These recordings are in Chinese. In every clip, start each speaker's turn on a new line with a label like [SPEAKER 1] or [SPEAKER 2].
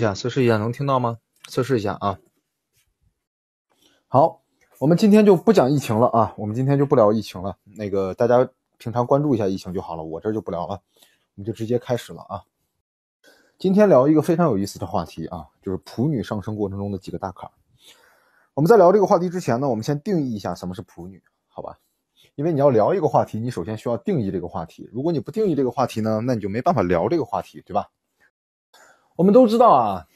[SPEAKER 1] 一下测试一下能听到吗？测试一下啊。好，我们今天就不讲疫情了啊，我们今天就不聊疫情了。那个大家平常关注一下疫情就好了，我这就不聊了，我们就直接开始了啊。今天聊一个非常有意思的话题啊，就是普女上升过程中的几个大坎。我们在聊这个话题之前呢，我们先定义一下什么是普女，好吧？因为你要聊一个话题，你首先需要定义这个话题。如果你不定义这个话题呢，那你就没办法聊这个话题，对吧？我们都知道啊，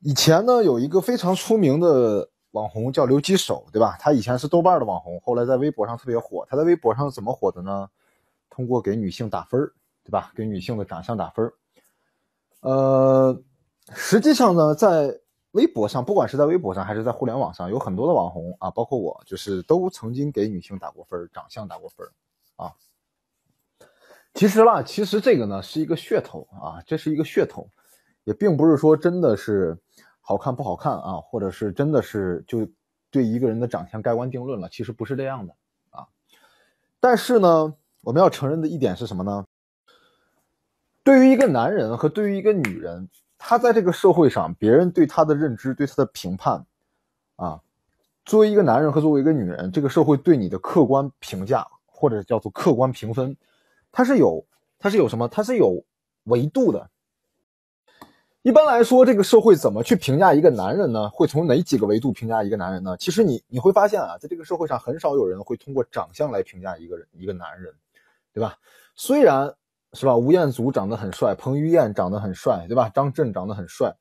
[SPEAKER 1] 以前呢有一个非常出名的网红叫刘基手，对吧？他以前是豆瓣的网红，后来在微博上特别火。他在微博上怎么火的呢？通过给女性打分，对吧？给女性的长相打分。呃，实际上呢，在微博上，不管是在微博上还是在互联网上，有很多的网红啊，包括我，就是都曾经给女性打过分，长相打过分啊。其实啦，其实这个呢是一个噱头啊，这是一个噱头，也并不是说真的是好看不好看啊，或者是真的是就对一个人的长相盖棺定论了。其实不是这样的啊。但是呢，我们要承认的一点是什么呢？对于一个男人和对于一个女人，他在这个社会上，别人对他的认知、对他的评判，啊，作为一个男人和作为一个女人，这个社会对你的客观评价或者叫做客观评分。它是有，它是有什么？它是有维度的。一般来说，这个社会怎么去评价一个男人呢？会从哪几个维度评价一个男人呢？其实你你会发现啊，在这个社会上，很少有人会通过长相来评价一个人，一个男人，对吧？虽然是吧，吴彦祖长得很帅，彭于晏长得很帅，对吧？张震长得很帅，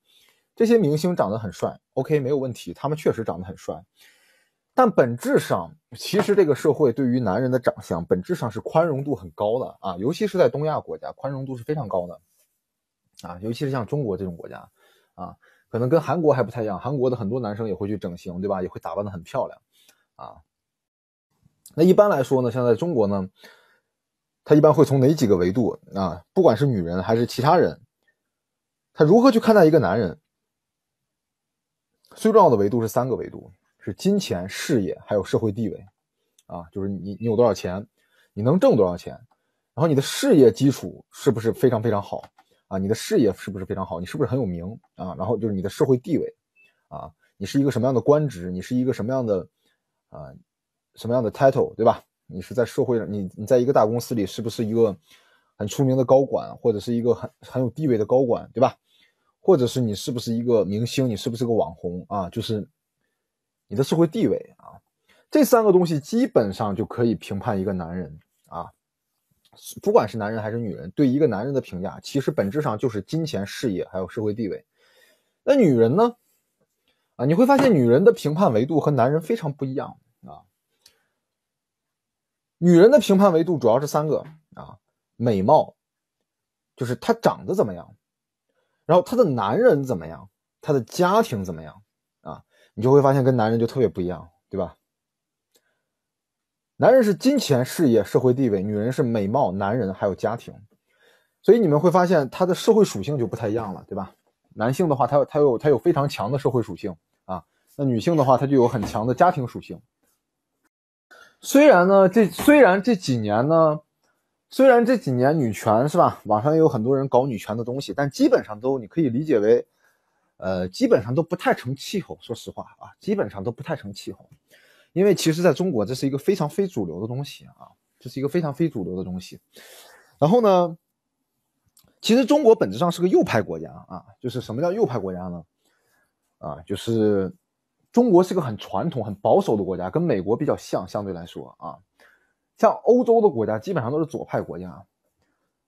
[SPEAKER 1] 这些明星长得很帅，OK，没有问题，他们确实长得很帅。但本质上，其实这个社会对于男人的长相，本质上是宽容度很高的啊，尤其是在东亚国家，宽容度是非常高的，啊，尤其是像中国这种国家，啊，可能跟韩国还不太一样，韩国的很多男生也会去整形，对吧？也会打扮得很漂亮，啊，那一般来说呢，像在中国呢，他一般会从哪几个维度啊？不管是女人还是其他人，他如何去看待一个男人？最重要的维度是三个维度。是金钱、事业还有社会地位，啊，就是你你有多少钱，你能挣多少钱，然后你的事业基础是不是非常非常好啊？你的事业是不是非常好？你是不是很有名啊？然后就是你的社会地位，啊，你是一个什么样的官职？你是一个什么样的啊？什么样的 title 对吧？你是在社会上，你你在一个大公司里是不是一个很出名的高管，或者是一个很很有地位的高管对吧？或者是你是不是一个明星？你是不是个网红啊？就是。你的社会地位啊，这三个东西基本上就可以评判一个男人啊，不管是男人还是女人，对一个男人的评价其实本质上就是金钱、事业还有社会地位。那女人呢？啊，你会发现女人的评判维度和男人非常不一样啊。女人的评判维度主要是三个啊：美貌，就是她长得怎么样；然后她的男人怎么样，她的家庭怎么样。你就会发现跟男人就特别不一样，对吧？男人是金钱、事业、社会地位，女人是美貌、男人还有家庭，所以你们会发现他的社会属性就不太一样了，对吧？男性的话，他有他有他有非常强的社会属性啊，那女性的话，他就有很强的家庭属性。虽然呢，这虽然这几年呢，虽然这几年女权是吧，网上也有很多人搞女权的东西，但基本上都你可以理解为。呃，基本上都不太成气候。说实话啊，基本上都不太成气候，因为其实在中国，这是一个非常非主流的东西啊，这是一个非常非主流的东西。然后呢，其实中国本质上是个右派国家啊，就是什么叫右派国家呢？啊，就是中国是个很传统、很保守的国家，跟美国比较像，相对来说啊，像欧洲的国家基本上都是左派国家。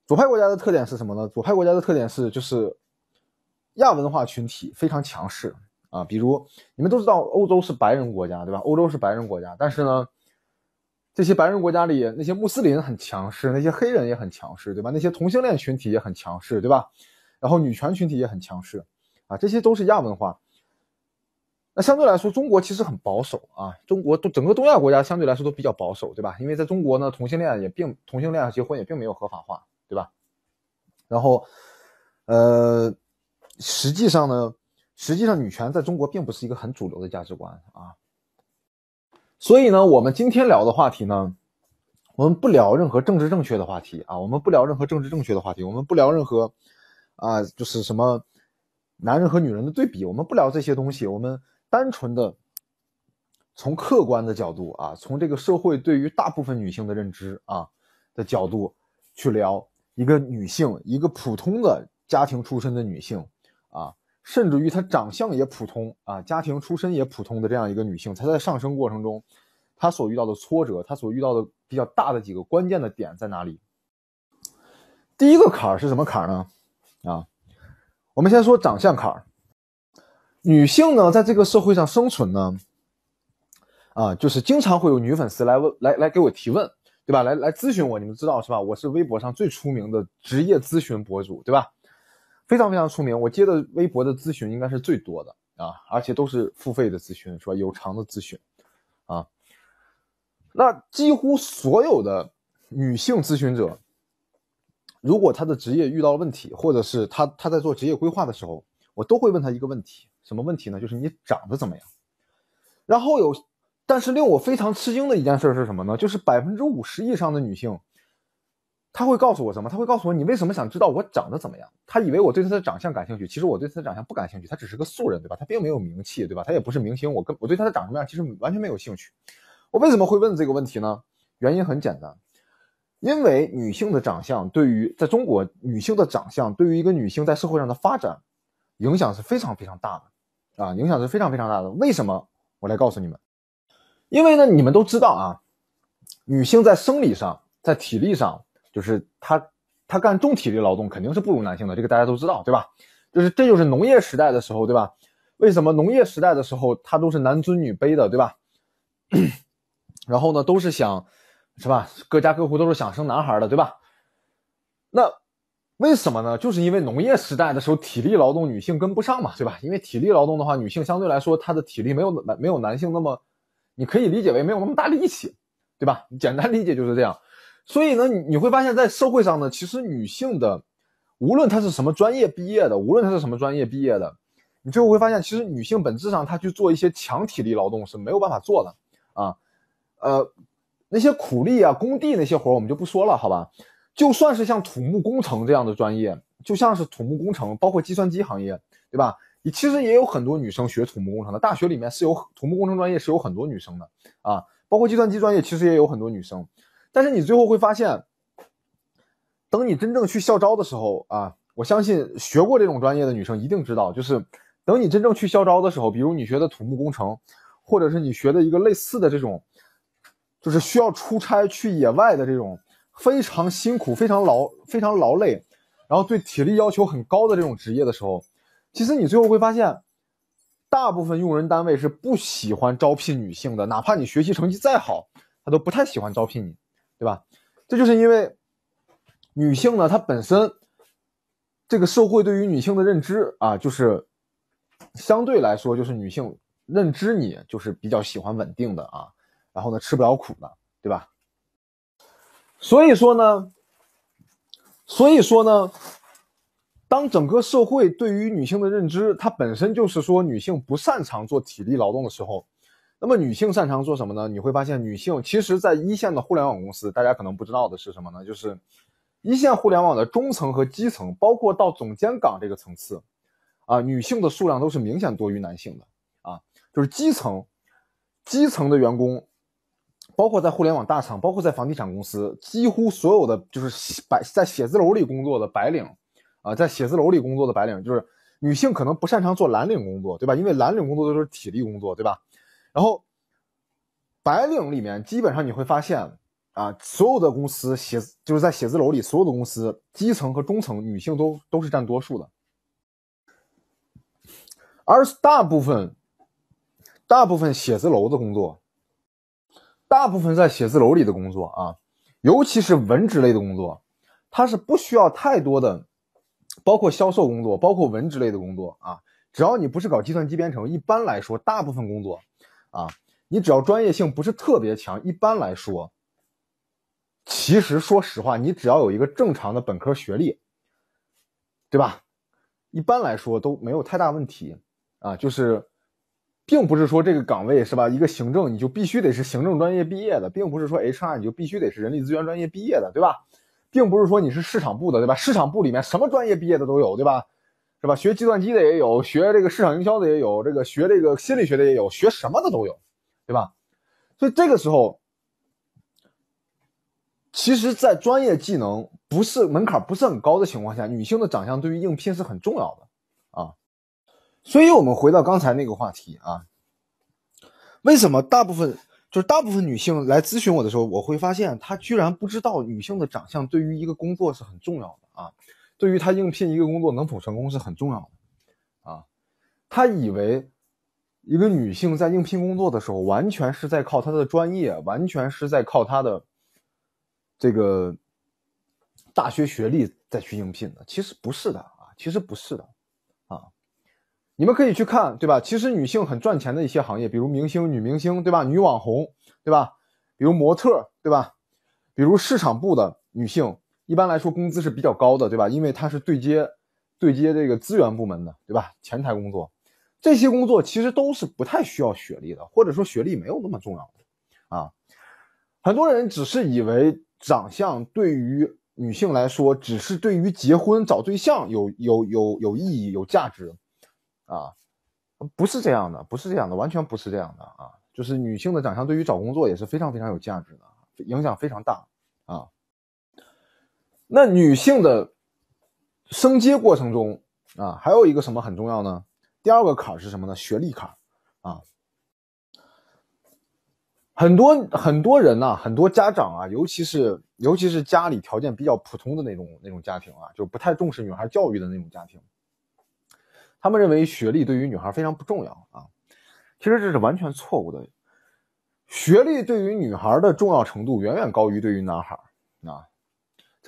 [SPEAKER 1] 左派国家的特点是什么呢？左派国家的特点是就是。亚文化群体非常强势啊，比如你们都知道欧洲是白人国家，对吧？欧洲是白人国家，但是呢，这些白人国家里那些穆斯林很强势，那些黑人也很强势，对吧？那些同性恋群体也很强势，对吧？然后女权群体也很强势，啊，这些都是亚文化。那相对来说，中国其实很保守啊，中国都整个东亚国家相对来说都比较保守，对吧？因为在中国呢，同性恋也并同性恋结婚也并没有合法化，对吧？然后，呃。实际上呢，实际上女权在中国并不是一个很主流的价值观啊。所以呢，我们今天聊的话题呢，我们不聊任何政治正确的话题啊，我们不聊任何政治正确的话题，我们不聊任何啊，就是什么男人和女人的对比，我们不聊这些东西，我们单纯的从客观的角度啊，从这个社会对于大部分女性的认知啊的角度去聊一个女性，一个普通的家庭出身的女性。啊，甚至于她长相也普通啊，家庭出身也普通的这样一个女性，她在上升过程中，她所遇到的挫折，她所遇到的比较大的几个关键的点在哪里？第一个坎儿是什么坎儿呢？啊，我们先说长相坎儿。女性呢，在这个社会上生存呢，啊，就是经常会有女粉丝来问，来来给我提问，对吧？来来咨询我，你们知道是吧？我是微博上最出名的职业咨询博主，对吧？非常非常出名，我接的微博的咨询应该是最多的啊，而且都是付费的咨询，是吧？有偿的咨询，啊，那几乎所有的女性咨询者，如果她的职业遇到了问题，或者是她她在做职业规划的时候，我都会问她一个问题，什么问题呢？就是你长得怎么样？然后有，但是令我非常吃惊的一件事是什么呢？就是百分之五十以上的女性。他会告诉我什么？他会告诉我你为什么想知道我长得怎么样？他以为我对他的长相感兴趣，其实我对他的长相不感兴趣。他只是个素人，对吧？他并没有名气，对吧？他也不是明星。我跟我对他的长什么样，其实完全没有兴趣。我为什么会问这个问题呢？原因很简单，因为女性的长相对于在中国女性的长相对于一个女性在社会上的发展影响是非常非常大的，啊，影响是非常非常大的。为什么我来告诉你们？因为呢，你们都知道啊，女性在生理上，在体力上。就是他，他干重体力劳动肯定是不如男性的，这个大家都知道，对吧？就是这就是农业时代的时候，对吧？为什么农业时代的时候，他都是男尊女卑的，对吧？然后呢，都是想，是吧？各家各户都是想生男孩的，对吧？那为什么呢？就是因为农业时代的时候，体力劳动女性跟不上嘛，对吧？因为体力劳动的话，女性相对来说她的体力没有没有男性那么，你可以理解为没有那么大力气，对吧？简单理解就是这样。所以呢，你你会发现在社会上呢，其实女性的，无论她是什么专业毕业的，无论她是什么专业毕业的，你最后会发现，其实女性本质上她去做一些强体力劳动是没有办法做的啊。呃，那些苦力啊，工地那些活儿我们就不说了，好吧？就算是像土木工程这样的专业，就像是土木工程，包括计算机行业，对吧？你其实也有很多女生学土木工程的，大学里面是有土木工程专业是有很多女生的啊，包括计算机专业，其实也有很多女生。但是你最后会发现，等你真正去校招的时候啊，我相信学过这种专业的女生一定知道，就是等你真正去校招的时候，比如你学的土木工程，或者是你学的一个类似的这种，就是需要出差去野外的这种非常辛苦、非常劳、非常劳累，然后对体力要求很高的这种职业的时候，其实你最后会发现，大部分用人单位是不喜欢招聘女性的，哪怕你学习成绩再好，他都不太喜欢招聘你。对吧？这就是因为女性呢，她本身这个社会对于女性的认知啊，就是相对来说，就是女性认知你就是比较喜欢稳定的啊，然后呢，吃不了苦的，对吧？所以说呢，所以说呢，当整个社会对于女性的认知，它本身就是说女性不擅长做体力劳动的时候。那么女性擅长做什么呢？你会发现，女性其实在一线的互联网公司，大家可能不知道的是什么呢？就是一线互联网的中层和基层，包括到总监岗这个层次，啊，女性的数量都是明显多于男性的啊。就是基层，基层的员工，包括在互联网大厂，包括在房地产公司，几乎所有的就是白在写字楼里工作的白领，啊，在写字楼里工作的白领，就是女性可能不擅长做蓝领工作，对吧？因为蓝领工作都是体力工作，对吧？然后，白领里面基本上你会发现，啊，所有的公司写就是在写字楼里，所有的公司基层和中层女性都都是占多数的。而大部分，大部分写字楼的工作，大部分在写字楼里的工作啊，尤其是文职类的工作，它是不需要太多的，包括销售工作，包括文职类的工作啊，只要你不是搞计算机编程，一般来说，大部分工作。啊，你只要专业性不是特别强，一般来说，其实说实话，你只要有一个正常的本科学历，对吧？一般来说都没有太大问题啊。就是，并不是说这个岗位是吧，一个行政你就必须得是行政专业毕业的，并不是说 HR 你就必须得是人力资源专业毕业的，对吧？并不是说你是市场部的，对吧？市场部里面什么专业毕业的都有，对吧？是吧？学计算机的也有，学这个市场营销的也有，这个学这个心理学的也有，学什么的都有，对吧？所以这个时候，其实，在专业技能不是门槛不是很高的情况下，女性的长相对于应聘是很重要的，啊。所以，我们回到刚才那个话题啊，为什么大部分就是大部分女性来咨询我的时候，我会发现她居然不知道女性的长相对于一个工作是很重要的啊？对于他应聘一个工作能否成功是很重要的，啊，他以为一个女性在应聘工作的时候，完全是在靠她的专业，完全是在靠她的这个大学学历再去应聘的。其实不是的啊，其实不是的，啊，你们可以去看，对吧？其实女性很赚钱的一些行业，比如明星、女明星，对吧？女网红，对吧？比如模特，对吧？比如市场部的女性。一般来说，工资是比较高的，对吧？因为它是对接、对接这个资源部门的，对吧？前台工作这些工作其实都是不太需要学历的，或者说学历没有那么重要的啊。很多人只是以为长相对于女性来说，只是对于结婚找对象有有有有意义、有价值啊，不是这样的，不是这样的，完全不是这样的啊！就是女性的长相对于找工作也是非常非常有价值的，影响非常大啊。那女性的升阶过程中啊，还有一个什么很重要呢？第二个坎是什么呢？学历坎啊。很多很多人呐，很多家长啊，尤其是尤其是家里条件比较普通的那种那种家庭啊，就不太重视女孩教育的那种家庭，他们认为学历对于女孩非常不重要啊。其实这是完全错误的，学历对于女孩的重要程度远远高于对于男孩啊。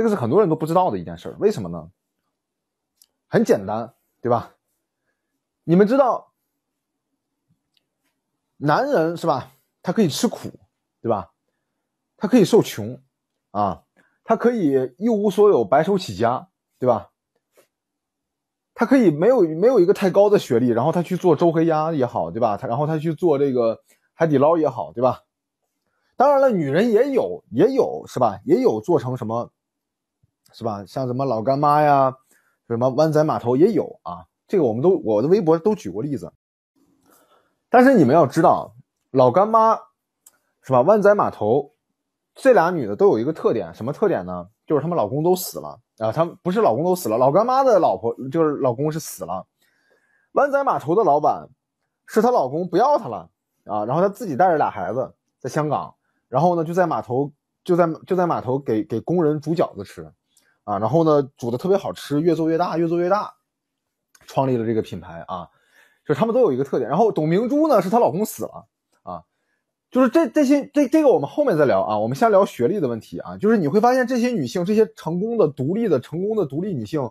[SPEAKER 1] 这个是很多人都不知道的一件事，为什么呢？很简单，对吧？你们知道，男人是吧？他可以吃苦，对吧？他可以受穷，啊，他可以一无所有、白手起家，对吧？他可以没有没有一个太高的学历，然后他去做周黑鸭也好，对吧？他然后他去做这个海底捞也好，对吧？当然了，女人也有也有是吧？也有做成什么？是吧？像什么老干妈呀，什么湾仔码头也有啊。这个我们都我的微博都举过例子。但是你们要知道，老干妈是吧？湾仔码头这俩女的都有一个特点，什么特点呢？就是她们老公都死了啊。她们不是老公都死了，老干妈的老婆就是老公是死了，湾仔码头的老板是她老公不要她了啊。然后她自己带着俩孩子在香港，然后呢就在码头就在就在码头给给工人煮饺子吃。啊，然后呢，煮的特别好吃，越做越大，越做越大，创立了这个品牌啊，就他们都有一个特点。然后董明珠呢，是她老公死了啊，就是这这些这这个我们后面再聊啊，我们先聊学历的问题啊，就是你会发现这些女性，这些成功的独立的成功的独立女性，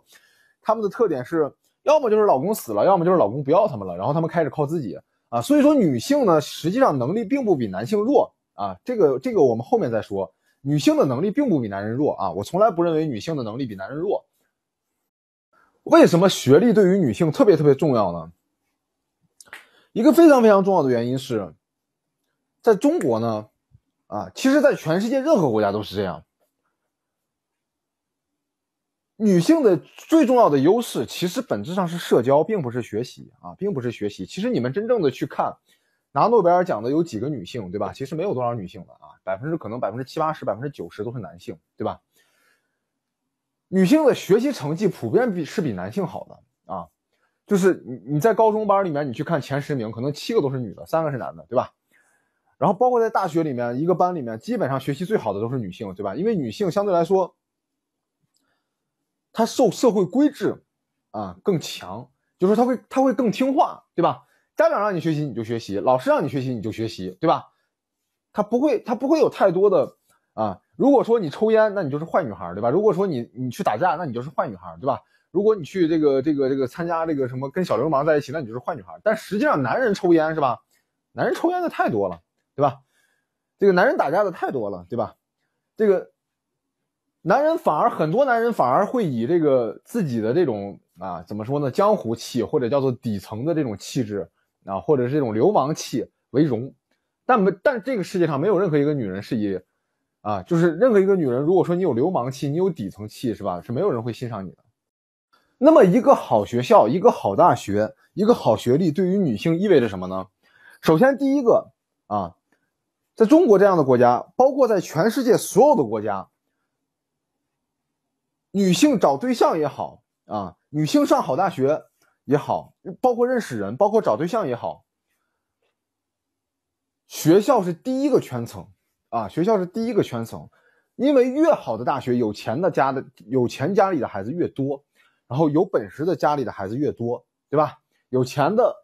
[SPEAKER 1] 她们的特点是，要么就是老公死了，要么就是老公不要她们了，然后她们开始靠自己啊，所以说女性呢，实际上能力并不比男性弱啊，这个这个我们后面再说。女性的能力并不比男人弱啊！我从来不认为女性的能力比男人弱。为什么学历对于女性特别特别重要呢？一个非常非常重要的原因是在中国呢，啊，其实，在全世界任何国家都是这样。女性的最重要的优势，其实本质上是社交，并不是学习啊，并不是学习。其实你们真正的去看。拿诺贝尔奖的有几个女性，对吧？其实没有多少女性的啊，百分之可能百分之七八十、百分之九十都是男性，对吧？女性的学习成绩普遍比是比男性好的啊，就是你你在高中班里面，你去看前十名，可能七个都是女的，三个是男的，对吧？然后包括在大学里面，一个班里面基本上学习最好的都是女性，对吧？因为女性相对来说，她受社会规制啊更强，就是她会她会更听话，对吧？家长让你学习你就学习，老师让你学习你就学习，对吧？他不会，他不会有太多的啊。如果说你抽烟，那你就是坏女孩，对吧？如果说你你去打架，那你就是坏女孩，对吧？如果你去这个这个这个参加这个什么跟小流氓在一起，那你就是坏女孩。但实际上，男人抽烟是吧？男人抽烟的太多了，对吧？这个男人打架的太多了，对吧？这个男人反而很多，男人反而会以这个自己的这种啊，怎么说呢？江湖气或者叫做底层的这种气质。啊，或者是这种流氓气为荣，但没，但这个世界上没有任何一个女人是以，啊，就是任何一个女人，如果说你有流氓气，你有底层气，是吧？是没有人会欣赏你的。那么，一个好学校，一个好大学，一个好学历，对于女性意味着什么呢？首先，第一个啊，在中国这样的国家，包括在全世界所有的国家，女性找对象也好啊，女性上好大学。也好，包括认识人，包括找对象也好。学校是第一个圈层啊，学校是第一个圈层，因为越好的大学，有钱的家的有钱家里的孩子越多，然后有本事的家里的孩子越多，对吧？有钱的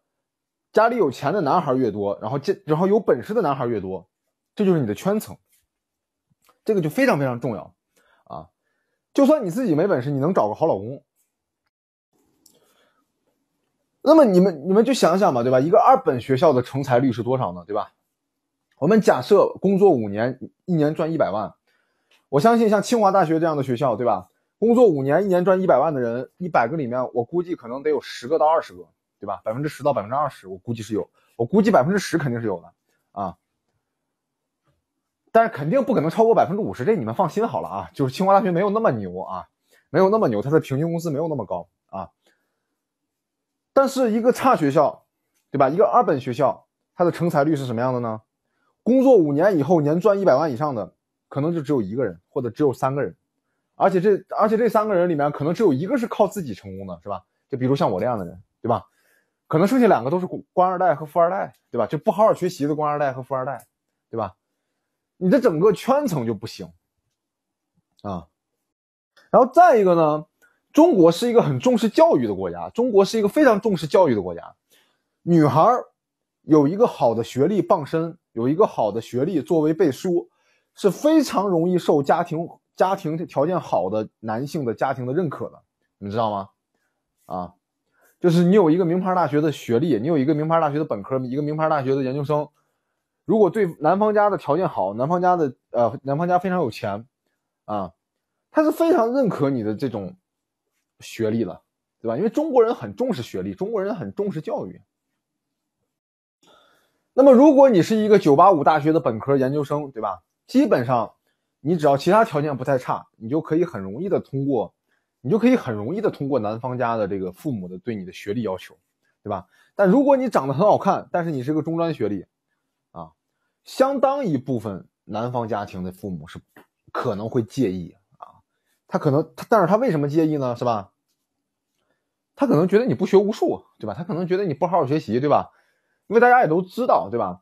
[SPEAKER 1] 家里有钱的男孩越多，然后这然后有本事的男孩越多，这就是你的圈层，这个就非常非常重要啊！就算你自己没本事，你能找个好老公。那么你们你们就想想嘛，对吧？一个二本学校的成才率是多少呢？对吧？我们假设工作五年，一年赚一百万。我相信像清华大学这样的学校，对吧？工作五年，一年赚一百万的人，一百个里面，我估计可能得有十个到二十个，对吧？百分之十到百分之二十，我估计是有，我估计百分之十肯定是有的啊。但是肯定不可能超过百分之五十，这你们放心好了啊。就是清华大学没有那么牛啊，没有那么牛，它的平均工资没有那么高。但是一个差学校，对吧？一个二本学校，它的成才率是什么样的呢？工作五年以后年赚一百万以上的，可能就只有一个人，或者只有三个人。而且这，而且这三个人里面，可能只有一个是靠自己成功的，是吧？就比如像我这样的人，对吧？可能剩下两个都是官二代和富二代，对吧？就不好好学习的官二代和富二代，对吧？你的整个圈层就不行啊。然后再一个呢？中国是一个很重视教育的国家。中国是一个非常重视教育的国家。女孩有一个好的学历傍身，有一个好的学历作为背书，是非常容易受家庭家庭条件好的男性的家庭的认可的。你知道吗？啊，就是你有一个名牌大学的学历，你有一个名牌大学的本科，一个名牌大学的研究生，如果对男方家的条件好，男方家的呃男方家非常有钱啊，他是非常认可你的这种。学历了，对吧？因为中国人很重视学历，中国人很重视教育。那么，如果你是一个九八五大学的本科研究生，对吧？基本上，你只要其他条件不太差，你就可以很容易的通过，你就可以很容易的通过男方家的这个父母的对你的学历要求，对吧？但如果你长得很好看，但是你是个中专学历，啊，相当一部分男方家庭的父母是可能会介意。他可能他，但是他为什么介意呢？是吧？他可能觉得你不学无术，对吧？他可能觉得你不好好学习，对吧？因为大家也都知道，对吧？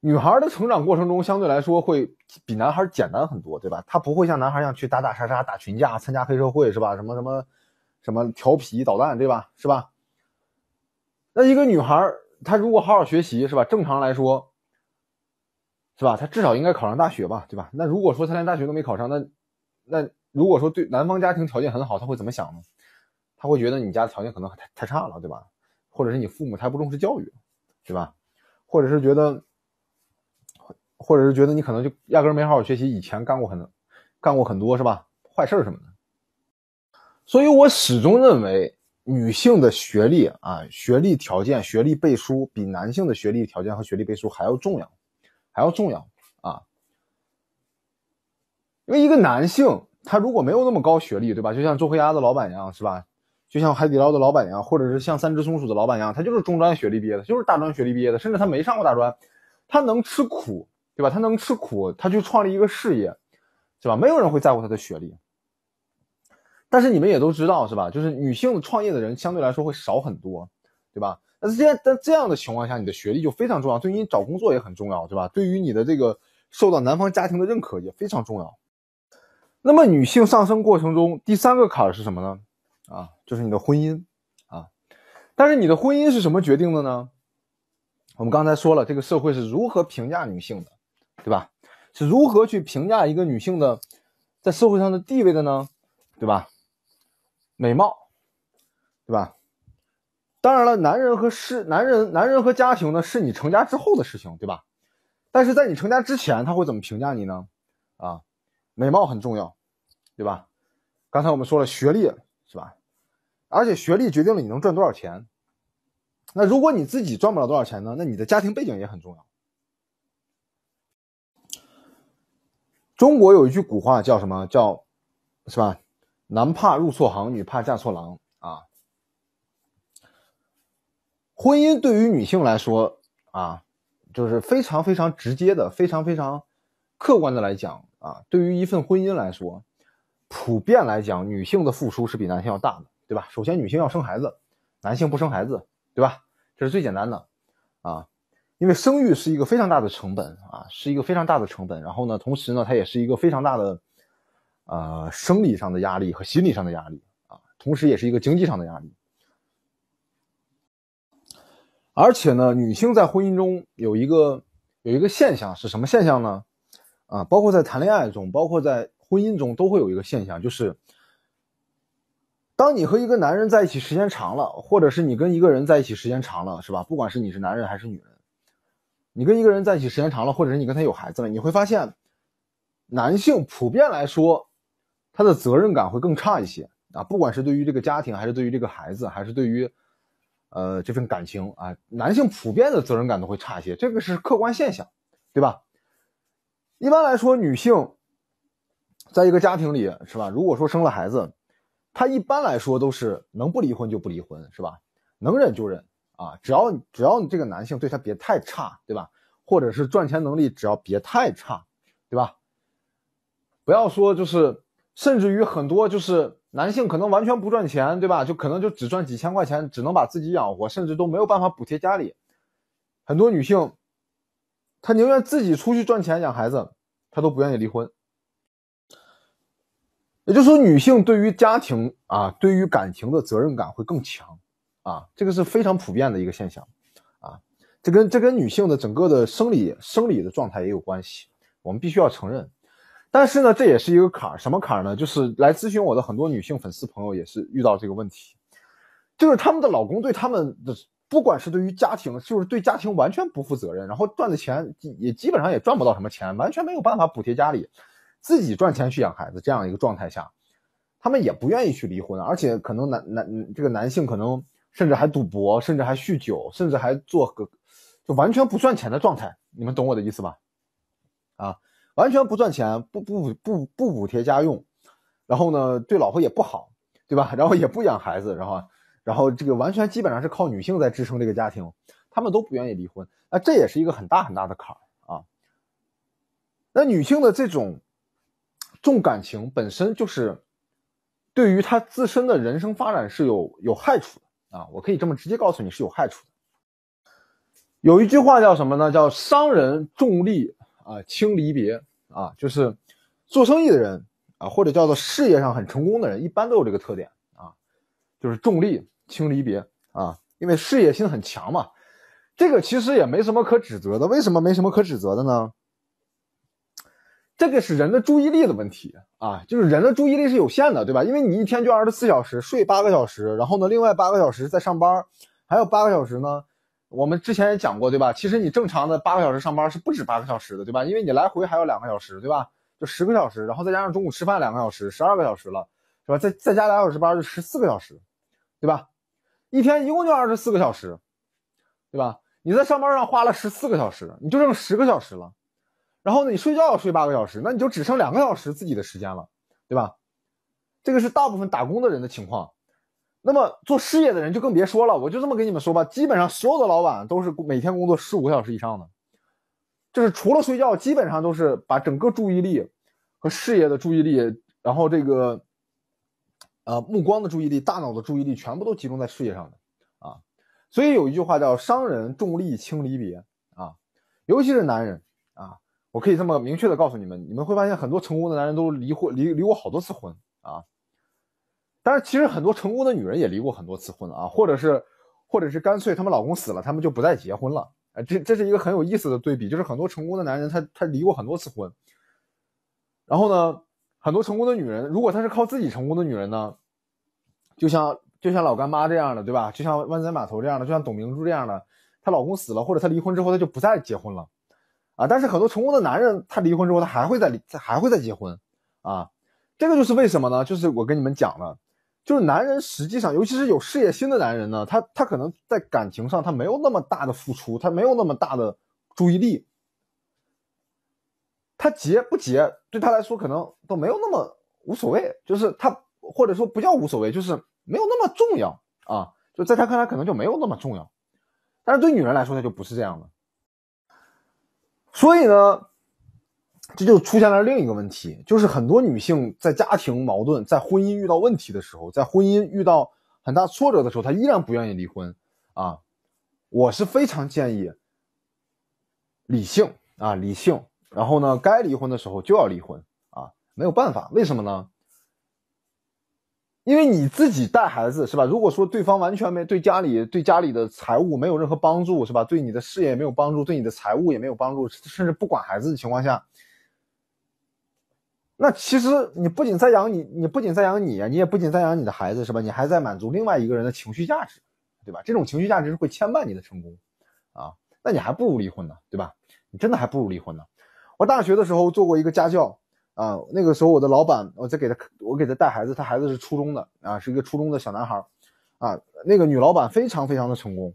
[SPEAKER 1] 女孩的成长过程中相对来说会比男孩简单很多，对吧？她不会像男孩一样去打打杀杀、打群架、参加黑社会，是吧？什么什么什么调皮捣蛋，对吧？是吧？那一个女孩，她如果好好学习，是吧？正常来说，是吧？她至少应该考上大学吧，对吧？那如果说她连大学都没考上，那那。如果说对男方家庭条件很好，他会怎么想呢？他会觉得你家的条件可能太太差了，对吧？或者是你父母太不重视教育，对吧？或者是觉得，或者是觉得你可能就压根没好好学习，以前干过很干过很多是吧？坏事儿什么的。所以我始终认为，女性的学历啊、学历条件、学历背书，比男性的学历条件和学历背书还要重要，还要重要啊！因为一个男性。他如果没有那么高学历，对吧？就像周黑鸭的老板一样，是吧？就像海底捞的老板一样，或者是像三只松鼠的老板一样，他就是中专学历毕业的，就是大专学历毕业的，甚至他没上过大专，他能吃苦，对吧？他能吃苦，他去创立一个事业，是吧？没有人会在乎他的学历。但是你们也都知道，是吧？就是女性创业的人相对来说会少很多，对吧？那这样在这样的情况下，你的学历就非常重要，对于你找工作也很重要，对吧？对于你的这个受到男方家庭的认可也非常重要。那么，女性上升过程中第三个坎是什么呢？啊，就是你的婚姻，啊，但是你的婚姻是什么决定的呢？我们刚才说了，这个社会是如何评价女性的，对吧？是如何去评价一个女性的在社会上的地位的呢？对吧？美貌，对吧？当然了，男人和事，男人，男人和家庭呢，是你成家之后的事情，对吧？但是在你成家之前，他会怎么评价你呢？啊？美貌很重要，对吧？刚才我们说了学历，是吧？而且学历决定了你能赚多少钱。那如果你自己赚不了多少钱呢？那你的家庭背景也很重要。中国有一句古话叫什么？叫是吧？男怕入错行，女怕嫁错郎啊。婚姻对于女性来说啊，就是非常非常直接的，非常非常客观的来讲。啊，对于一份婚姻来说，普遍来讲，女性的付出是比男性要大的，对吧？首先，女性要生孩子，男性不生孩子，对吧？这是最简单的啊，因为生育是一个非常大的成本啊，是一个非常大的成本。然后呢，同时呢，它也是一个非常大的呃生理上的压力和心理上的压力啊，同时也是一个经济上的压力。而且呢，女性在婚姻中有一个有一个现象是什么现象呢？啊，包括在谈恋爱中，包括在婚姻中，都会有一个现象，就是，当你和一个男人在一起时间长了，或者是你跟一个人在一起时间长了，是吧？不管是你是男人还是女人，你跟一个人在一起时间长了，或者是你跟他有孩子了，你会发现，男性普遍来说，他的责任感会更差一些啊。不管是对于这个家庭，还是对于这个孩子，还是对于，呃，这份感情啊，男性普遍的责任感都会差一些，这个是客观现象，对吧？一般来说，女性，在一个家庭里，是吧？如果说生了孩子，她一般来说都是能不离婚就不离婚，是吧？能忍就忍啊！只要只要你这个男性对她别太差，对吧？或者是赚钱能力只要别太差，对吧？不要说就是，甚至于很多就是男性可能完全不赚钱，对吧？就可能就只赚几千块钱，只能把自己养活，甚至都没有办法补贴家里。很多女性。她宁愿自己出去赚钱养孩子，她都不愿意离婚。也就是说，女性对于家庭啊，对于感情的责任感会更强啊，这个是非常普遍的一个现象啊。这跟这跟女性的整个的生理生理的状态也有关系，我们必须要承认。但是呢，这也是一个坎儿，什么坎儿呢？就是来咨询我的很多女性粉丝朋友也是遇到这个问题，就是他们的老公对他们的。不管是对于家庭，就是对家庭完全不负责任，然后赚的钱也基本上也赚不到什么钱，完全没有办法补贴家里，自己赚钱去养孩子这样一个状态下，他们也不愿意去离婚，而且可能男男这个男性可能甚至还赌博，甚至还酗酒，甚至还做个就完全不赚钱的状态，你们懂我的意思吧？啊，完全不赚钱，不不不不补贴家用，然后呢，对老婆也不好，对吧？然后也不养孩子，然后。然后这个完全基本上是靠女性在支撑这个家庭，他们都不愿意离婚，那这也是一个很大很大的坎儿啊。那女性的这种重感情本身就是对于她自身的人生发展是有有害处的啊，我可以这么直接告诉你，是有害处的。有一句话叫什么呢？叫“商人重利啊轻离别”啊，就是做生意的人啊，或者叫做事业上很成功的人，一般都有这个特点啊，就是重利。轻离别啊，因为事业心很强嘛，这个其实也没什么可指责的。为什么没什么可指责的呢？这个是人的注意力的问题啊，就是人的注意力是有限的，对吧？因为你一天就二十四小时，睡八个小时，然后呢，另外八个小时在上班，还有八个小时呢。我们之前也讲过，对吧？其实你正常的八个小时上班是不止八个小时的，对吧？因为你来回还有两个小时，对吧？就十个小时，然后再加上中午吃饭两个小时，十二个小时了，是吧？再再加俩小时班就十四个小时，对吧？一天一共就二十四个小时，对吧？你在上班上花了十四个小时，你就剩十个小时了。然后呢，你睡觉要睡八个小时，那你就只剩两个小时自己的时间了，对吧？这个是大部分打工的人的情况。那么做事业的人就更别说了。我就这么跟你们说吧，基本上所有的老板都是每天工作十五个小时以上的，就是除了睡觉，基本上都是把整个注意力和事业的注意力，然后这个。呃，目光的注意力，大脑的注意力全部都集中在事业上的啊，所以有一句话叫“商人重利轻离别”啊，尤其是男人啊，我可以这么明确的告诉你们，你们会发现很多成功的男人都离婚离离过好多次婚啊，但是其实很多成功的女人也离过很多次婚啊，或者是或者是干脆他们老公死了，他们就不再结婚了，啊，这这是一个很有意思的对比，就是很多成功的男人他他离过很多次婚，然后呢？很多成功的女人，如果她是靠自己成功的女人呢，就像就像老干妈这样的，对吧？就像万载码头这样的，就像董明珠这样的，她老公死了或者她离婚之后，她就不再结婚了，啊！但是很多成功的男人，他离婚之后，他还会再离，他还会再结婚，啊！这个就是为什么呢？就是我跟你们讲了，就是男人实际上，尤其是有事业心的男人呢，他他可能在感情上他没有那么大的付出，他没有那么大的注意力。他结不结，对他来说可能都没有那么无所谓，就是他或者说不叫无所谓，就是没有那么重要啊，就在他看来可能就没有那么重要。但是对女人来说，那就不是这样的。所以呢，这就出现了另一个问题，就是很多女性在家庭矛盾、在婚姻遇到问题的时候，在婚姻遇到很大挫折的时候，她依然不愿意离婚啊。我是非常建议理性啊，理性。然后呢，该离婚的时候就要离婚啊，没有办法，为什么呢？因为你自己带孩子是吧？如果说对方完全没对家里、对家里的财务没有任何帮助是吧？对你的事业也没有帮助，对你的财务也没有帮助，甚至不管孩子的情况下，那其实你不仅在养你，你不仅在养你，你也不仅在养你的孩子是吧？你还在满足另外一个人的情绪价值，对吧？这种情绪价值是会牵绊你的成功啊，那你还不如离婚呢，对吧？你真的还不如离婚呢。我大学的时候做过一个家教，啊，那个时候我的老板，我在给他，我给他带孩子，他孩子是初中的，啊，是一个初中的小男孩，啊，那个女老板非常非常的成功，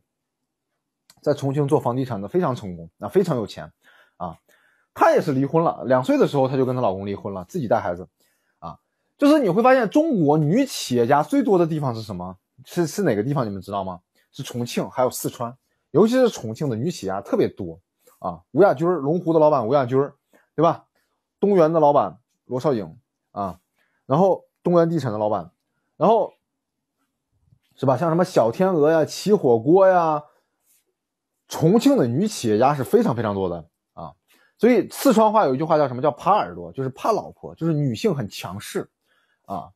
[SPEAKER 1] 在重庆做房地产的非常成功，啊，非常有钱，啊，她也是离婚了，两岁的时候她就跟她老公离婚了，自己带孩子，啊，就是你会发现中国女企业家最多的地方是什么？是是哪个地方？你们知道吗？是重庆，还有四川，尤其是重庆的女企业家特别多。啊，吴亚军，龙湖的老板吴亚军，对吧？东原的老板罗少颖啊，然后东原地产的老板，然后是吧？像什么小天鹅呀、奇火锅呀，重庆的女企业家是非常非常多的啊。所以四川话有一句话叫什么？叫“怕耳朵”，就是怕老婆，就是女性很强势啊。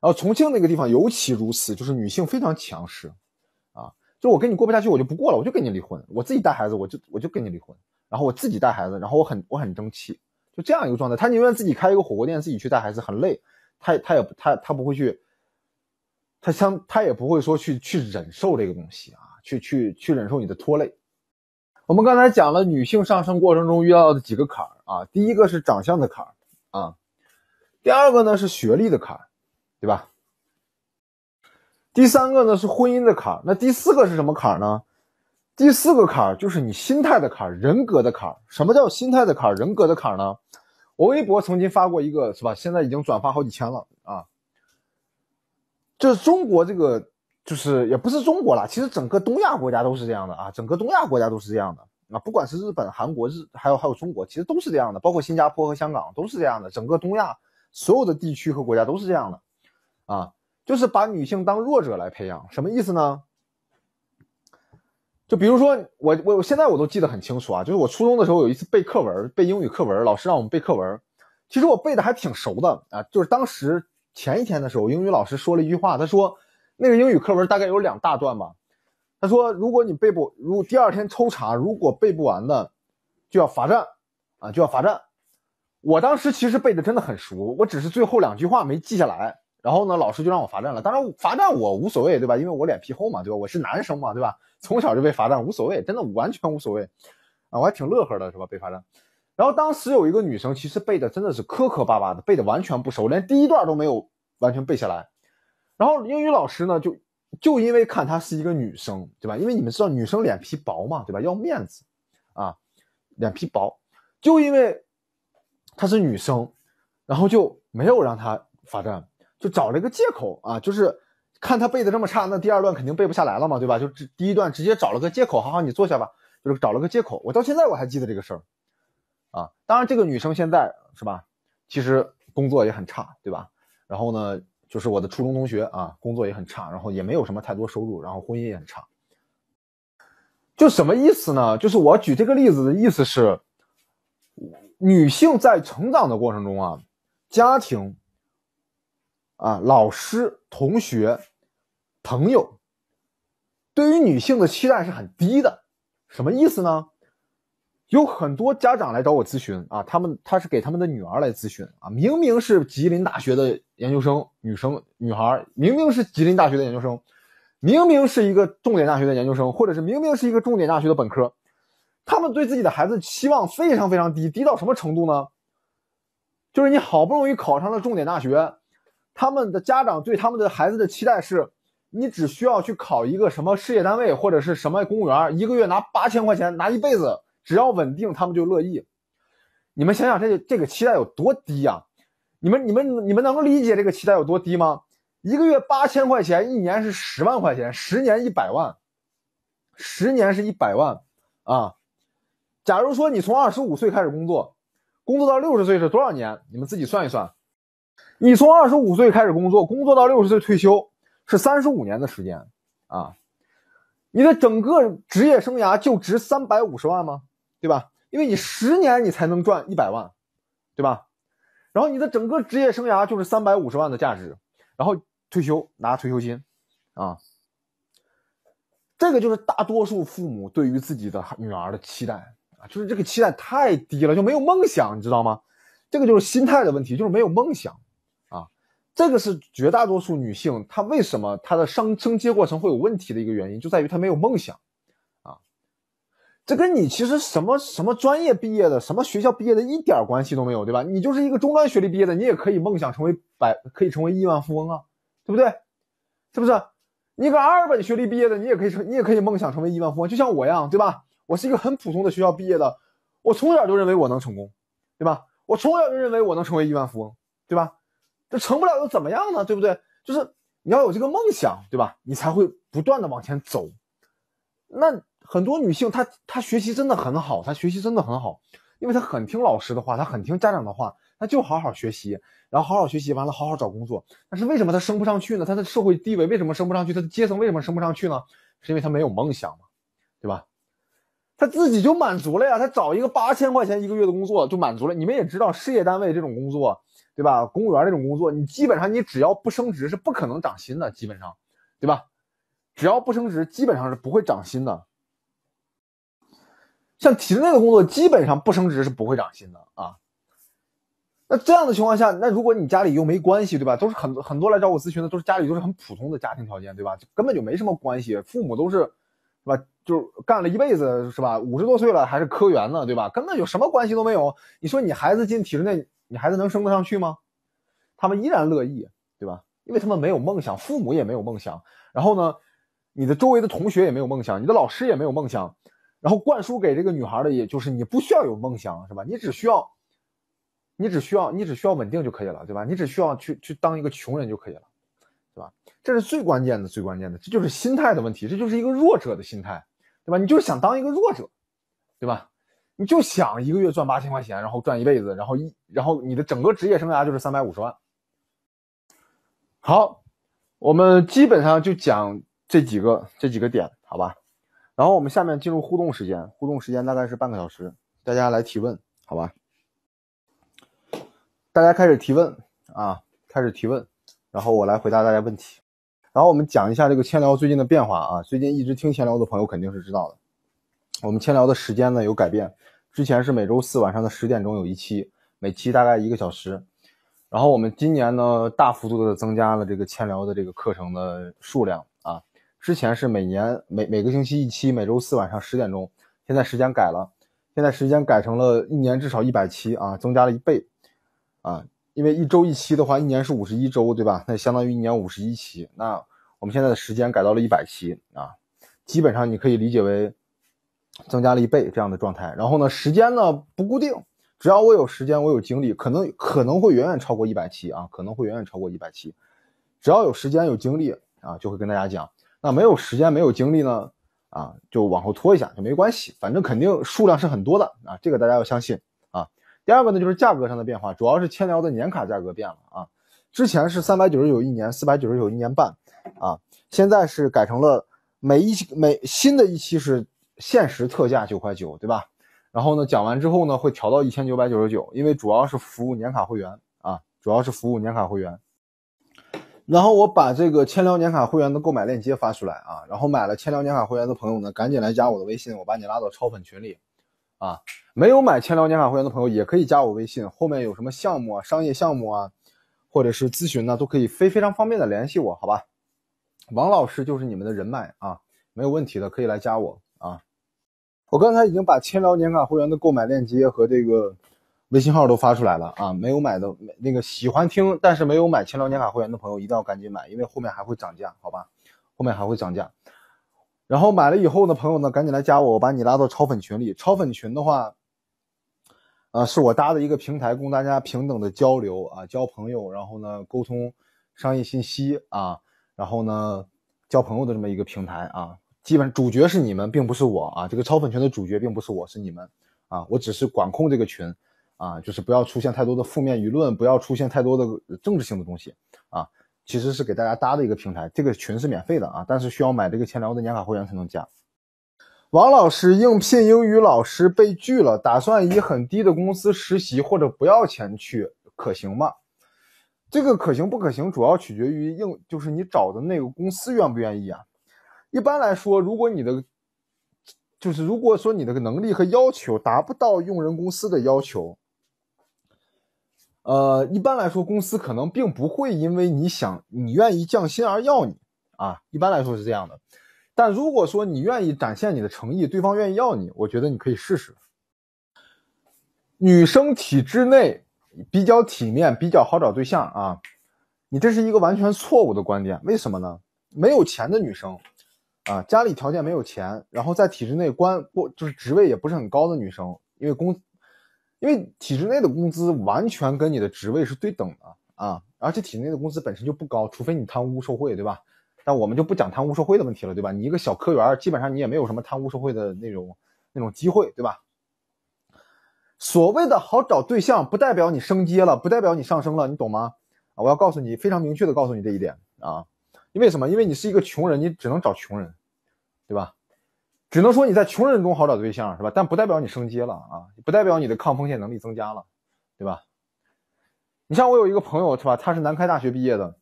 [SPEAKER 1] 然后重庆那个地方尤其如此，就是女性非常强势啊。就我跟你过不下去，我就不过了，我就跟你离婚，我自己带孩子，我就我就跟你离婚。然后我自己带孩子，然后我很我很争气，就这样一个状态。他宁愿自己开一个火锅店，自己去带孩子，很累。他他也他他不会去，他相他也不会说去去忍受这个东西啊，去去去忍受你的拖累。我们刚才讲了女性上升过程中遇到的几个坎儿啊，第一个是长相的坎儿啊，第二个呢是学历的坎儿，对吧？第三个呢是婚姻的坎儿，那第四个是什么坎儿呢？第四个坎儿就是你心态的坎儿，人格的坎儿。什么叫心态的坎儿、人格的坎儿呢？我微博曾经发过一个，是吧？现在已经转发好几千了啊。就是中国这个，就是也不是中国啦，其实整个东亚国家都是这样的啊。整个东亚国家都是这样的。啊，不管是日本、韩国，日还有还有中国，其实都是这样的。包括新加坡和香港都是这样的。整个东亚所有的地区和国家都是这样的。啊，就是把女性当弱者来培养，什么意思呢？就比如说我我我现在我都记得很清楚啊，就是我初中的时候有一次背课文，背英语课文，老师让我们背课文，其实我背的还挺熟的啊，就是当时前一天的时候，英语老师说了一句话，他说那个英语课文大概有两大段吧，他说如果你背不，如第二天抽查，如果背不完的就要罚站啊，就要罚站。我当时其实背的真的很熟，我只是最后两句话没记下来。然后呢，老师就让我罚站了。当然罚站我无所谓，对吧？因为我脸皮厚嘛，对吧？我是男生嘛，对吧？从小就被罚站，无所谓，真的完全无所谓。啊，我还挺乐呵的，是吧？被罚站。然后当时有一个女生，其实背的真的是磕磕巴巴的，背的完全不熟，连第一段都没有完全背下来。然后英语老师呢，就就因为看她是一个女生，对吧？因为你们知道女生脸皮薄嘛，对吧？要面子，啊，脸皮薄，就因为她是女生，然后就没有让她罚站。就找了一个借口啊，就是看他背的这么差，那第二段肯定背不下来了嘛，对吧？就第一段直接找了个借口，好好你坐下吧，就是找了个借口。我到现在我还记得这个事儿啊。当然，这个女生现在是吧，其实工作也很差，对吧？然后呢，就是我的初中同学啊，工作也很差，然后也没有什么太多收入，然后婚姻也很差。就什么意思呢？就是我举这个例子的意思是，女性在成长的过程中啊，家庭。啊，老师、同学、朋友，对于女性的期待是很低的。什么意思呢？有很多家长来找我咨询啊，他们他是给他们的女儿来咨询啊。明明是吉林大学的研究生女生女孩，明明是吉林大学的研究生，明明是一个重点大学的研究生，或者是明明是一个重点大学的本科，他们对自己的孩子期望非常非常低，低到什么程度呢？就是你好不容易考上了重点大学。他们的家长对他们的孩子的期待是，你只需要去考一个什么事业单位或者是什么公务员，一个月拿八千块钱，拿一辈子，只要稳定，他们就乐意。你们想想，这这个期待有多低呀？你们、你们、你们能理解这个期待有多低吗？一个月八千块钱，一年是十万块钱，十年一百万，十年是一百万啊！假如说你从二十五岁开始工作，工作到六十岁是多少年？你们自己算一算。你从二十五岁开始工作，工作到六十岁退休是三十五年的时间啊，你的整个职业生涯就值三百五十万吗？对吧？因为你十年你才能赚一百万，对吧？然后你的整个职业生涯就是三百五十万的价值，然后退休拿退休金，啊，这个就是大多数父母对于自己的女儿的期待啊，就是这个期待太低了，就没有梦想，你知道吗？这个就是心态的问题，就是没有梦想。这个是绝大多数女性，她为什么她的生生阶过程会有问题的一个原因，就在于她没有梦想，啊，这跟你其实什么什么专业毕业的，什么学校毕业的一点关系都没有，对吧？你就是一个中专学历毕业的，你也可以梦想成为百，可以成为亿万富翁啊，对不对？是不是？你个二本学历毕业的，你也可以成，你也可以梦想成为亿万富翁，就像我一样，对吧？我是一个很普通的学校毕业的，我从小就认为我能成功，对吧？我从小就认为我能成为亿万富翁，对吧？这成不了又怎么样呢？对不对？就是你要有这个梦想，对吧？你才会不断的往前走。那很多女性，她她学习真的很好，她学习真的很好，因为她很听老师的话，她很听家长的话，她就好好学习，然后好好学习完了，好好找工作。但是为什么她升不上去呢？她的社会地位为什么升不上去？她的阶层为什么升不上去呢？是因为她没有梦想嘛，对吧？她自己就满足了呀。她找一个八千块钱一个月的工作就满足了。你们也知道，事业单位这种工作。对吧？公务员这种工作，你基本上你只要不升职，是不可能涨薪的，基本上，对吧？只要不升职，基本上是不会涨薪的。像体制内的工作，基本上不升职是不会涨薪的啊。那这样的情况下，那如果你家里又没关系，对吧？都是很很多来找我咨询的，都是家里都是很普通的家庭条件，对吧？就根本就没什么关系，父母都是，是吧？就是干了一辈子，是吧？五十多岁了还是科员呢，对吧？根本有什么关系都没有。你说你孩子进体制内？你孩子能升得上去吗？他们依然乐意，对吧？因为他们没有梦想，父母也没有梦想。然后呢，你的周围的同学也没有梦想，你的老师也没有梦想。然后灌输给这个女孩的，也就是你不需要有梦想，是吧？你只需要，你只需要，你只需要稳定就可以了，对吧？你只需要去去当一个穷人就可以了，对吧？这是最关键的，最关键的，这就是心态的问题，这就是一个弱者的心态，对吧？你就是想当一个弱者，对吧？你就想一个月赚八千块钱，然后赚一辈子，然后一然后你的整个职业生涯就是三百五十万。好，我们基本上就讲这几个这几个点，好吧。然后我们下面进入互动时间，互动时间大概是半个小时，大家来提问，好吧。大家开始提问啊，开始提问，然后我来回答大家问题，然后我们讲一下这个千聊最近的变化啊。最近一直听千聊的朋友肯定是知道的，我们千聊的时间呢有改变。之前是每周四晚上的十点钟有一期，每期大概一个小时。然后我们今年呢，大幅度的增加了这个千聊的这个课程的数量啊。之前是每年每每个星期一期，每周四晚上十点钟。现在时间改了，现在时间改成了一年至少一百期啊，增加了一倍啊。因为一周一期的话，一年是五十一周，对吧？那相当于一年五十一期。那我们现在的时间改到了一百期啊，基本上你可以理解为。增加了一倍这样的状态，然后呢，时间呢不固定，只要我有时间，我有精力，可能可能会远远超过一百期啊，可能会远远超过一百期。只要有时间有精力啊，就会跟大家讲。那没有时间没有精力呢啊，就往后拖一下就没关系，反正肯定数量是很多的啊，这个大家要相信啊。第二个呢，就是价格上的变化，主要是千聊的年卡价格变了啊，之前是三百九十九一年，四百九十九一年半啊，现在是改成了每一期每新的一期是。限时特价九块九，对吧？然后呢，讲完之后呢，会调到一千九百九十九，因为主要是服务年卡会员啊，主要是服务年卡会员。然后我把这个千聊年卡会员的购买链接发出来啊，然后买了千聊年卡会员的朋友呢，赶紧来加我的微信，我把你拉到超粉群里啊。没有买千聊年卡会员的朋友也可以加我微信，后面有什么项目啊、商业项目啊，或者是咨询呢，都可以非非常方便的联系我，好吧？王老师就是你们的人脉啊，没有问题的，可以来加我啊。我刚才已经把千聊年卡会员的购买链接和这个微信号都发出来了啊！没有买的那个喜欢听但是没有买千聊年卡会员的朋友，一定要赶紧买，因为后面还会涨价，好吧？后面还会涨价。然后买了以后呢，朋友呢，赶紧来加我，我把你拉到超粉群里。超粉群的话，呃，是我搭的一个平台，供大家平等的交流啊，交朋友，然后呢，沟通商业信息啊，然后呢，交朋友的这么一个平台啊。基本主角是你们，并不是我啊。这个超粉群的主角并不是我，是你们啊。我只是管控这个群，啊，就是不要出现太多的负面舆论，不要出现太多的政治性的东西啊。其实是给大家搭的一个平台，这个群是免费的啊，但是需要买这个千聊的年卡会员才能加。王老师应聘英语老师被拒了，打算以很低的工资实习或者不要钱去，可行吗？这个可行不可行，主要取决于应就是你找的那个公司愿不愿意啊。一般来说，如果你的，就是如果说你的能力和要求达不到用人公司的要求，呃，一般来说公司可能并不会因为你想你愿意降薪而要你啊。一般来说是这样的，但如果说你愿意展现你的诚意，对方愿意要你，我觉得你可以试试。女生体制内比较体面，比较好找对象啊。你这是一个完全错误的观点，为什么呢？没有钱的女生。啊，家里条件没有钱，然后在体制内官不就是职位也不是很高的女生，因为工，因为体制内的工资完全跟你的职位是对等的啊，而且体制内的工资本身就不高，除非你贪污受贿，对吧？但我们就不讲贪污受贿的问题了，对吧？你一个小科员，基本上你也没有什么贪污受贿的那种那种机会，对吧？所谓的好找对象，不代表你升阶了，不代表你上升了，你懂吗？啊，我要告诉你非常明确的告诉你这一点啊，因为什么？因为你是一个穷人，你只能找穷人。对吧？只能说你在穷人中好找对象是吧？但不代表你升阶了啊，不代表你的抗风险能力增加了，对吧？你像我有一个朋友是吧？他是南开大学毕业的，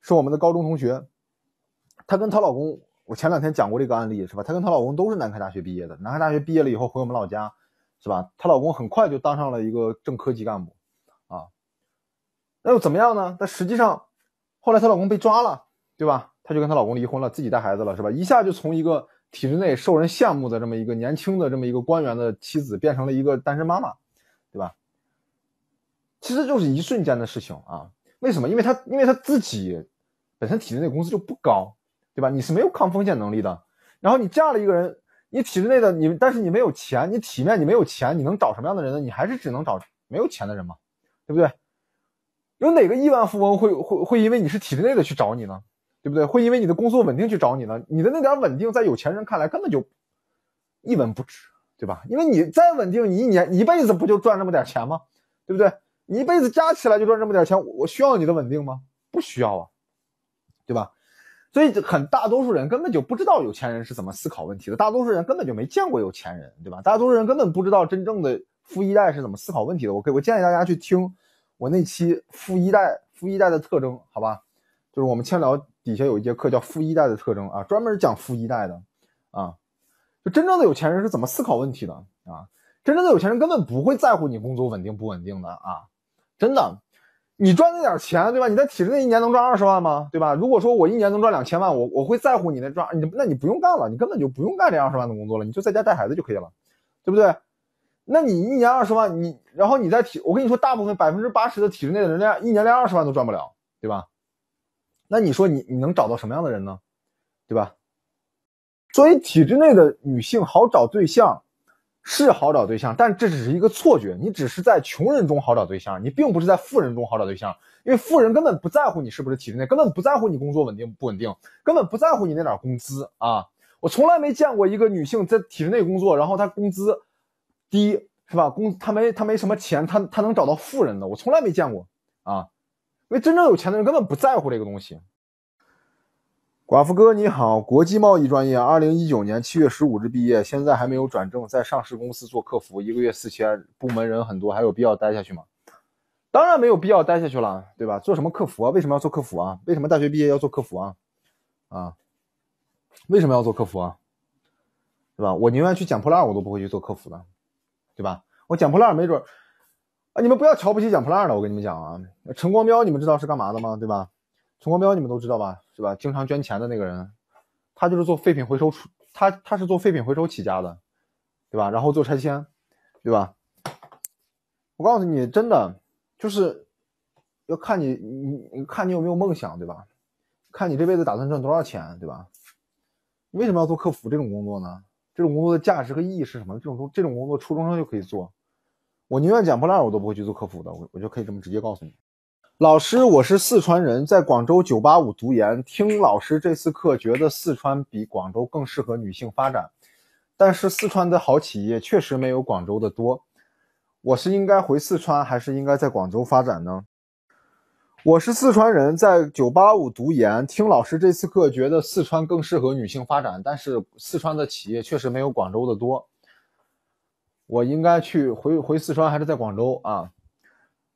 [SPEAKER 1] 是我们的高中同学。她跟她老公，我前两天讲过这个案例是吧？她跟她老公都是南开大学毕业的。南开大学毕业了以后回我们老家是吧？她老公很快就当上了一个正科级干部啊。那又怎么样呢？但实际上，后来她老公被抓了，对吧？她就跟她老公离婚了，自己带孩子了，是吧？一下就从一个体制内受人羡慕的这么一个年轻的这么一个官员的妻子，变成了一个单身妈妈，对吧？其实就是一瞬间的事情啊。为什么？因为她因为她自己本身体制内工资就不高，对吧？你是没有抗风险能力的。然后你嫁了一个人，你体制内的你，但是你没有钱，你体面你没有钱，你能找什么样的人呢？你还是只能找没有钱的人嘛，对不对？有哪个亿万富翁会会会因为你是体制内的去找你呢？对不对？会因为你的工作稳定去找你呢？你的那点稳定，在有钱人看来根本就一文不值，对吧？因为你再稳定，你一年一辈子不就赚那么点钱吗？对不对？你一辈子加起来就赚这么点钱，我需要你的稳定吗？不需要啊，对吧？所以很大多数人根本就不知道有钱人是怎么思考问题的，大多数人根本就没见过有钱人，对吧？大多数人根本不知道真正的富一代是怎么思考问题的。我可以，我建议大家去听我那期《富一代》《富一代》的特征，好吧？就是我们先聊。底下有一节课叫“富一代”的特征啊，专门讲富一代的啊，就真正的有钱人是怎么思考问题的啊，真正的有钱人根本不会在乎你工作稳定不稳定的啊，真的，你赚那点钱，对吧？你在体制内一年能赚二十万吗？对吧？如果说我一年能赚两千万，我我会在乎你那赚你，那你不用干了，你根本就不用干这二十万的工作了，你就在家带孩子就可以了，对不对？那你一年二十万，你然后你在体，我跟你说，大部分百分之八十的体制内的人，连一年连二十万都赚不了，对吧？那你说你你能找到什么样的人呢？对吧？所以体制内的女性好找对象是好找对象，但这只是一个错觉。你只是在穷人中好找对象，你并不是在富人中好找对象。因为富人根本不在乎你是不是体制内，根本不在乎你工作稳定不稳定，根本不在乎你那点工资啊！我从来没见过一个女性在体制内工作，然后她工资低，是吧？工她没她没什么钱，她她能找到富人的，我从来没见过啊。因为真正有钱的人根本不在乎这个东西。寡妇哥你好，国际贸易专业，二零一九年七月十五日毕业，现在还没有转正，在上市公司做客服，一个月四千，部门人很多，还有必要待下去吗？当然没有必要待下去了，对吧？做什么客服啊？为什么要做客服啊？为什么大学毕业要做客服啊？啊？为什么要做客服啊？对吧？我宁愿去捡破烂，我都不会去做客服的，对吧？我捡破烂，没准。啊！你们不要瞧不起讲破烂的，我跟你们讲啊，陈光标，你们知道是干嘛的吗？对吧？陈光标你们都知道吧？是吧？经常捐钱的那个人，他就是做废品回收出，他他是做废品回收起家的，对吧？然后做拆迁，对吧？我告诉你，真的就是要看你你你看你有没有梦想，对吧？看你这辈子打算赚多少钱，对吧？为什么要做客服这种工作呢？这种工作的价值和意义是什么？这种工这种工作初中生就可以做。我宁愿捡破烂，我都不会去做客服的。我我就可以这么直接告诉你，老师，我是四川人，在广州九八五读研，听老师这次课觉得四川比广州更适合女性发展，但是四川的好企业确实没有广州的多。我是应该回四川还是应该在广州发展呢？我是四川人在九八五读研，听老师这次课觉得四川更适合女性发展，但是四川的企业确实没有广州的多。我应该去回回四川还是在广州啊？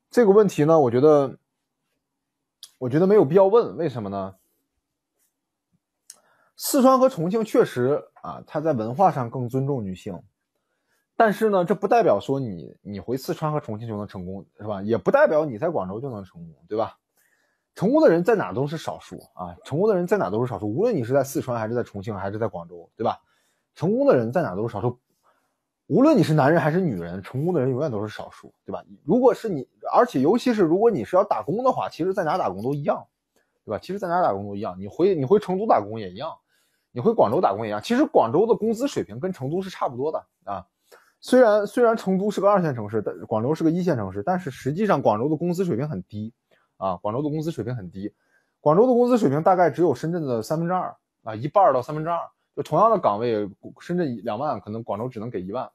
[SPEAKER 1] 这个问题呢，我觉得，我觉得没有必要问。为什么呢？四川和重庆确实啊，它在文化上更尊重女性。但是呢，这不代表说你你回四川和重庆就能成功，是吧？也不代表你在广州就能成功，对吧？成功的人在哪都是少数啊！成功的人在哪都是少数，无论你是在四川还是在重庆还是在广州，对吧？成功的人在哪都是少数。无论你是男人还是女人，成功的人永远都是少数，对吧？如果是你，而且尤其是如果你是要打工的话，其实在哪打工都一样，对吧？其实在哪打工都一样。你回你回成都打工也一样，你回广州打工也一样。其实广州的工资水平跟成都是差不多的啊。虽然虽然成都是个二线城市，但广州是个一线城市，但是实际上广州的工资水平很低啊。广州的工资水平很低，广州的工资水平大概只有深圳的三分之二啊，一半到三分之二。就同样的岗位，深圳两万，可能广州只能给一万。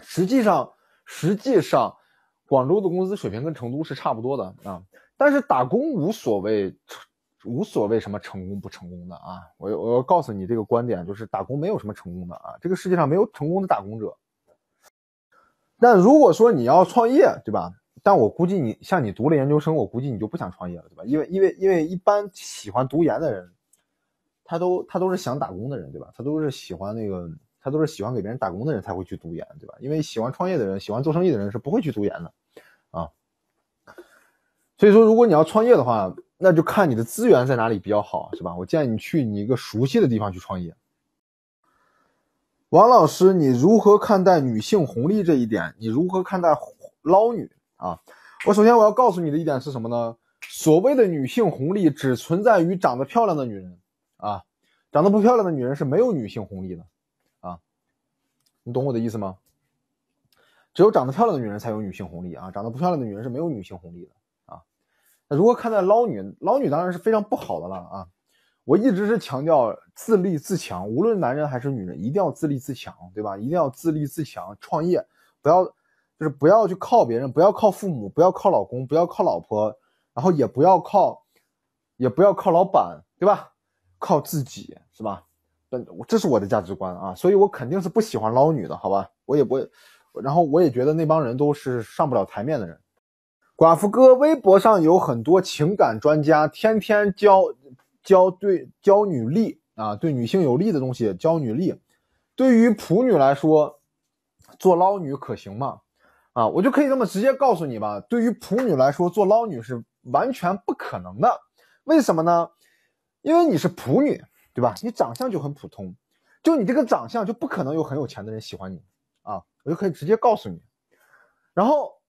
[SPEAKER 1] 实际上，实际上，广州的工资水平跟成都是差不多的啊。但是打工无所谓，无所谓什么成功不成功的啊。我我告诉你这个观点，就是打工没有什么成功的啊。这个世界上没有成功的打工者。但如果说你要创业，对吧？但我估计你像你读了研究生，我估计你就不想创业了，对吧？因为因为因为一般喜欢读研的人，他都他都是想打工的人，对吧？他都是喜欢那个。他都是喜欢给别人打工的人才会去读研，对吧？因为喜欢创业的人、喜欢做生意的人是不会去读研的，啊。所以说，如果你要创业的话，那就看你的资源在哪里比较好，是吧？我建议你去你一个熟悉的地方去创业。王老师，你如何看待女性红利这一点？你如何看待捞女啊？我首先我要告诉你的一点是什么呢？所谓的女性红利只存在于长得漂亮的女人啊，长得不漂亮的女人是没有女性红利的。你懂我的意思吗？只有长得漂亮的女人才有女性红利啊！长得不漂亮的女人是没有女性红利的啊！那如何看待捞女？捞女当然是非常不好的了啊！我一直是强调自立自强，无论男人还是女人，一定要自立自强，对吧？一定要自立自强，创业不要就是不要去靠别人，不要靠父母，不要靠老公，不要靠老婆，然后也不要靠也不要靠老板，对吧？靠自己是吧？这是我的价值观啊，所以我肯定是不喜欢捞女的，好吧？我也不，然后我也觉得那帮人都是上不了台面的人。寡妇哥，微博上有很多情感专家，天天教教对教女力啊，对女性有利的东西教女力。对于普女来说，做捞女可行吗？啊，我就可以这么直接告诉你吧。对于普女来说，做捞女是完全不可能的。为什么呢？因为你是普女。对吧？你长相就很普通，就你这个长相就不可能有很有钱的人喜欢你啊！我就可以直接告诉你，然后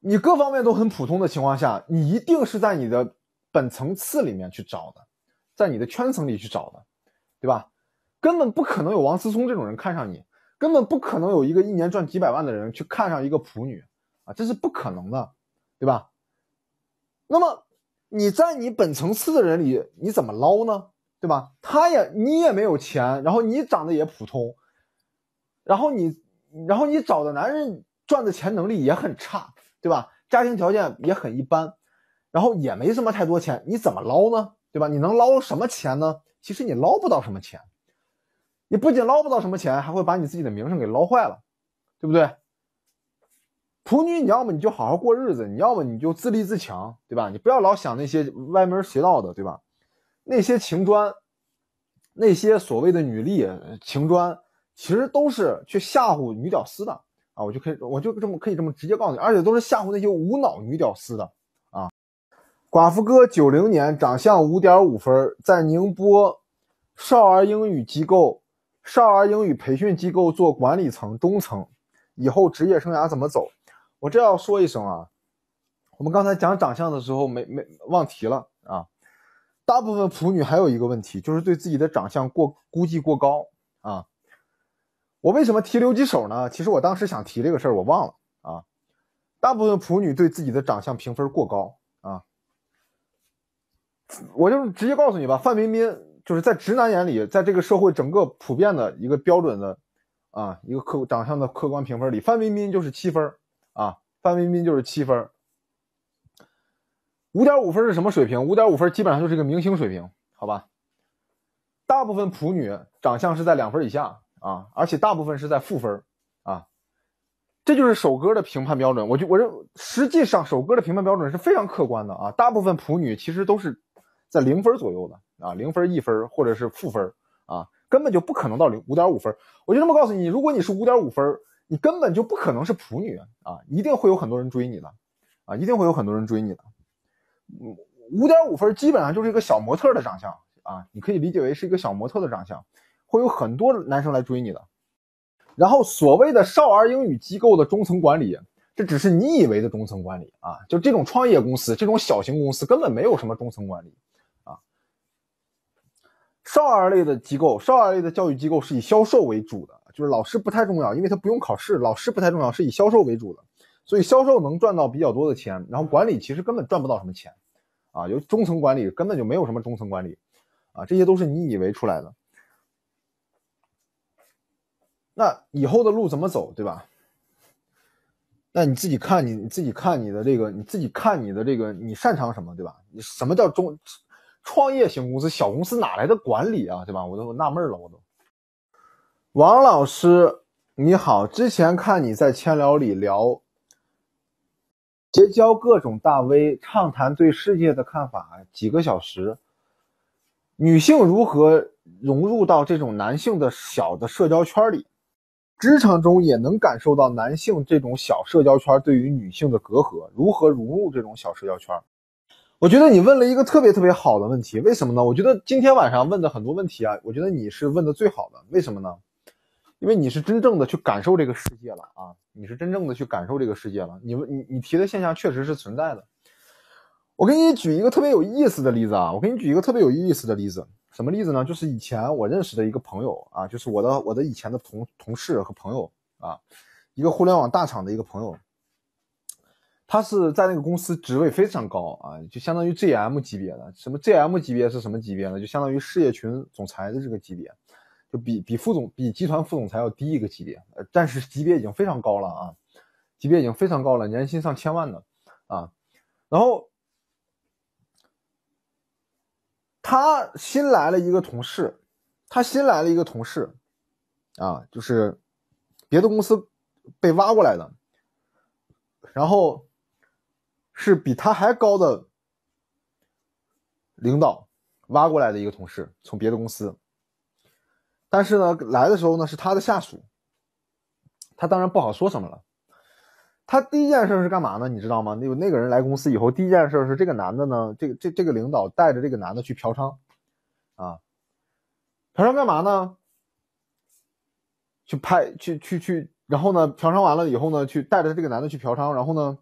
[SPEAKER 1] 你各方面都很普通的情况下，你一定是在你的本层次里面去找的，在你的圈层里去找的，对吧？根本不可能有王思聪这种人看上你，根本不可能有一个一年赚几百万的人去看上一个普女啊，这是不可能的，对吧？那么。你在你本层次的人里，你怎么捞呢？对吧？他也你也没有钱，然后你长得也普通，然后你，然后你找的男人赚的钱能力也很差，对吧？家庭条件也很一般，然后也没什么太多钱，你怎么捞呢？对吧？你能捞什么钱呢？其实你捞不到什么钱，你不仅捞不到什么钱，还会把你自己的名声给捞坏了，对不对？处女，你要么你就好好过日子，你要么你就自立自强，对吧？你不要老想那些歪门邪道的，对吧？那些情砖，那些所谓的女力情砖，其实都是去吓唬女屌丝的啊！我就可以，我就这么可以这么直接告诉你，而且都是吓唬那些无脑女屌丝的啊！寡妇哥九零年，长相五点五分，在宁波少儿英语机构、少儿英语培训机构做管理层中层，以后职业生涯怎么走？我这要说一声啊，我们刚才讲长相的时候没没忘提了啊。大部分普女还有一个问题，就是对自己的长相过估计过高啊。我为什么提留几手呢？其实我当时想提这个事儿，我忘了啊。大部分普女对自己的长相评分过高啊。我就直接告诉你吧，范冰冰就是在直男眼里，在这个社会整个普遍的一个标准的啊一个客长相的客观评分里，范冰冰就是七分。啊，范冰冰就是七分儿，五点五分是什么水平？五点五分基本上就是一个明星水平，好吧？大部分普女长相是在两分以下啊，而且大部分是在负分儿啊，这就是首哥的评判标准。我就，我认，实际上首哥的评判标准是非常客观的啊。大部分普女其实都是在零分左右的啊，零分、一分或者是负分啊，根本就不可能到零五点五分。我就这么告诉你，如果你是五点五分儿。你根本就不可能是普女啊！一定会有很多人追你的，啊，一定会有很多人追你的。五点五分基本上就是一个小模特的长相啊，你可以理解为是一个小模特的长相，会有很多男生来追你的。然后所谓的少儿英语机构的中层管理，这只是你以为的中层管理啊！就这种创业公司，这种小型公司根本没有什么中层管理啊。少儿类的机构，少儿类的教育机构是以销售为主的。就是老师不太重要，因为他不用考试，老师不太重要，是以销售为主的，所以销售能赚到比较多的钱，然后管理其实根本赚不到什么钱，啊，有中层管理根本就没有什么中层管理，啊，这些都是你以为出来的。那以后的路怎么走，对吧？那你自己看，你你自己看你的这个，你自己看你的这个，你擅长什么，对吧？你什么叫中创业型公司小公司哪来的管理啊，对吧？我都纳闷了，我都。王老师，你好。之前看你在千聊里聊，结交各种大 V，畅谈对世界的看法，几个小时。女性如何融入到这种男性的小的社交圈里？职场中也能感受到男性这种小社交圈对于女性的隔阂，如何融入这种小社交圈？我觉得你问了一个特别特别好的问题。为什么呢？我觉得今天晚上问的很多问题啊，我觉得你是问的最好的。为什么呢？因为你是真正的去感受这个世界了啊，你是真正的去感受这个世界了。你们你你提的现象确实是存在的。我给你举一个特别有意思的例子啊，我给你举一个特别有意思的例子。什么例子呢？就是以前我认识的一个朋友啊，就是我的我的以前的同同事和朋友啊，一个互联网大厂的一个朋友，他是在那个公司职位非常高啊，就相当于 GM 级别的。什么 GM 级别是什么级别呢？就相当于事业群总裁的这个级别。就比比副总、比集团副总裁要低一个级别，呃，但是级别已经非常高了啊，级别已经非常高了，年薪上千万的啊。然后他新来了一个同事，他新来了一个同事，啊，就是别的公司被挖过来的，然后是比他还高的领导挖过来的一个同事，从别的公司。但是呢，来的时候呢是他的下属，他当然不好说什么了。他第一件事是干嘛呢？你知道吗？那那个人来公司以后，第一件事是这个男的呢，这个这这个领导带着这个男的去嫖娼，啊，嫖娼干嘛呢？去拍，去去去，然后呢，嫖娼完了以后呢，去带着这个男的去嫖娼，然后呢，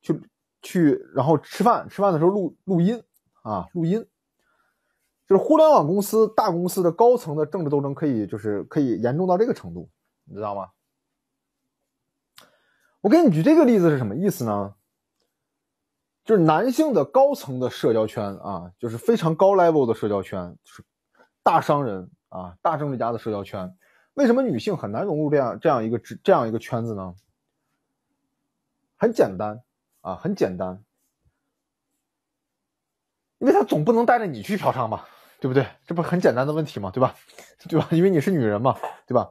[SPEAKER 1] 去去然后吃饭，吃饭的时候录录音啊，录音。就是互联网公司大公司的高层的政治斗争可以就是可以严重到这个程度，你知道吗？我给你举这个例子是什么意思呢？就是男性的高层的社交圈啊，就是非常高 level 的社交圈，就是大商人啊、大政治家的社交圈。为什么女性很难融入这样这样一个这样一个圈子呢？很简单啊，很简单。因为他总不能带着你去嫖娼吧，对不对？这不是很简单的问题吗？对吧？对吧？因为你是女人嘛，对吧？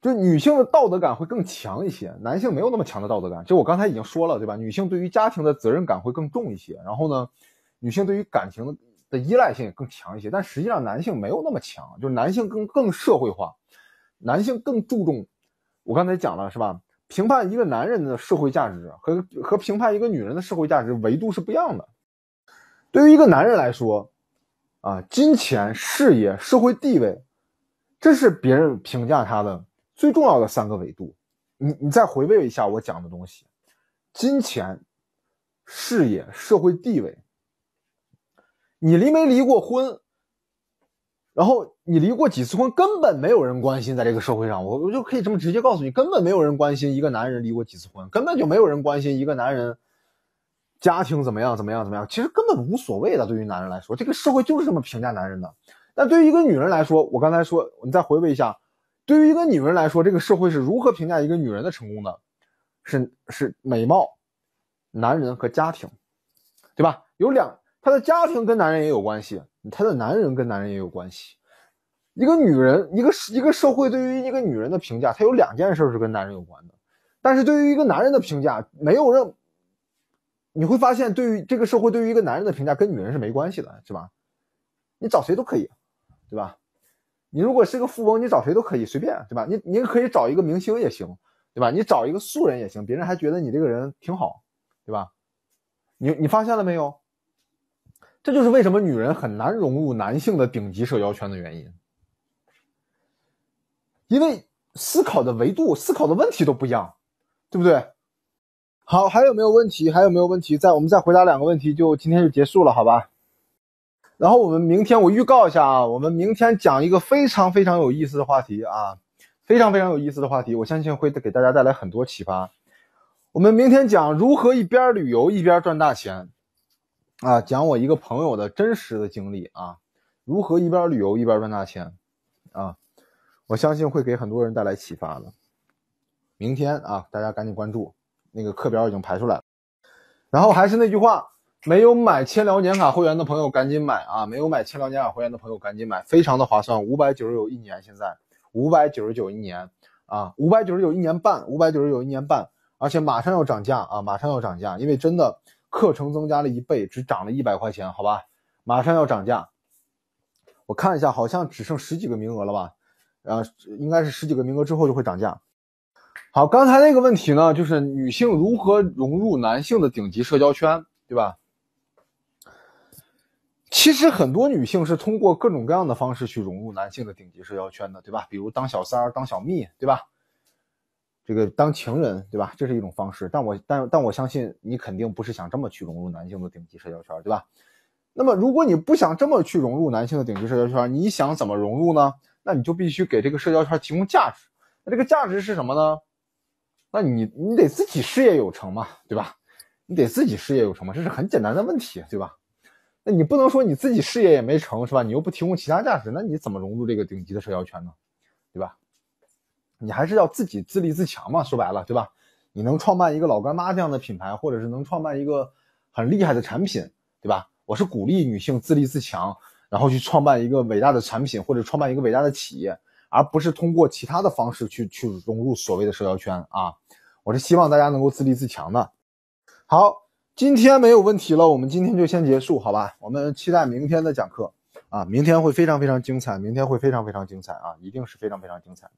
[SPEAKER 1] 就女性的道德感会更强一些，男性没有那么强的道德感。就我刚才已经说了，对吧？女性对于家庭的责任感会更重一些，然后呢，女性对于感情的依赖性也更强一些。但实际上，男性没有那么强，就是男性更更社会化，男性更注重。我刚才讲了，是吧？评判一个男人的社会价值和和评判一个女人的社会价值维度是不一样的。对于一个男人来说，啊，金钱、事业、社会地位，这是别人评价他的最重要的三个维度。你你再回味一下我讲的东西：金钱、事业、社会地位。你离没离过婚？然后你离过几次婚？根本没有人关心。在这个社会上，我我就可以这么直接告诉你：根本没有人关心一个男人离过几次婚，根本就没有人关心一个男人。家庭怎么样？怎么样？怎么样？其实根本无所谓的。对于男人来说，这个社会就是这么评价男人的。但对于一个女人来说，我刚才说，你再回味一下，对于一个女人来说，这个社会是如何评价一个女人的成功呢？是是美貌、男人和家庭，对吧？有两，她的家庭跟男人也有关系，她的男人跟男人也有关系。一个女人，一个一个社会对于一个女人的评价，它有两件事是跟男人有关的。但是对于一个男人的评价，没有任。你会发现，对于这个社会，对于一个男人的评价跟女人是没关系的，是吧？你找谁都可以，对吧？你如果是个富翁，你找谁都可以，随便，对吧？你你可以找一个明星也行，对吧？你找一个素人也行，别人还觉得你这个人挺好，对吧？你你发现了没有？这就是为什么女人很难融入男性的顶级社交圈的原因，因为思考的维度、思考的问题都不一样，对不对？好，还有没有问题？还有没有问题？再，我们再回答两个问题，就今天就结束了，好吧？然后我们明天，我预告一下啊，我们明天讲一个非常非常有意思的话题啊，非常非常有意思的话题，我相信会给大家带来很多启发。我们明天讲如何一边旅游一边赚大钱，啊，讲我一个朋友的真实的经历啊，如何一边旅游一边赚大钱，啊，我相信会给很多人带来启发的。明天啊，大家赶紧关注。那个课表已经排出来了，然后还是那句话，没有买千聊年卡会员的朋友赶紧买啊！没有买千聊年卡会员的朋友赶紧买，非常的划算，五百九十九一年，现在五百九十九一年啊，五百九十九一年半，五百九十九一年半，而且马上要涨价啊，马上要涨价，因为真的课程增加了一倍，只涨了一百块钱，好吧，马上要涨价。我看一下，好像只剩十几个名额了吧？呃，应该是十几个名额之后就会涨价。好，刚才那个问题呢，就是女性如何融入男性的顶级社交圈，对吧？其实很多女性是通过各种各样的方式去融入男性的顶级社交圈的，对吧？比如当小三儿、当小蜜，对吧？这个当情人，对吧？这是一种方式。但我但但我相信你肯定不是想这么去融入男性的顶级社交圈，对吧？那么如果你不想这么去融入男性的顶级社交圈，你想怎么融入呢？那你就必须给这个社交圈提供价值。那这个价值是什么呢？那你你得自己事业有成嘛，对吧？你得自己事业有成嘛，这是很简单的问题，对吧？那你不能说你自己事业也没成，是吧？你又不提供其他价值，那你怎么融入这个顶级的社交圈呢？对吧？你还是要自己自立自强嘛，说白了，对吧？你能创办一个老干妈这样的品牌，或者是能创办一个很厉害的产品，对吧？我是鼓励女性自立自强，然后去创办一个伟大的产品，或者创办一个伟大的企业，而不是通过其他的方式去去融入所谓的社交圈啊。我是希望大家能够自立自强的。好，今天没有问题了，我们今天就先结束，好吧？我们期待明天的讲课啊，明天会非常非常精彩，明天会非常非常精彩啊，一定是非常非常精彩的。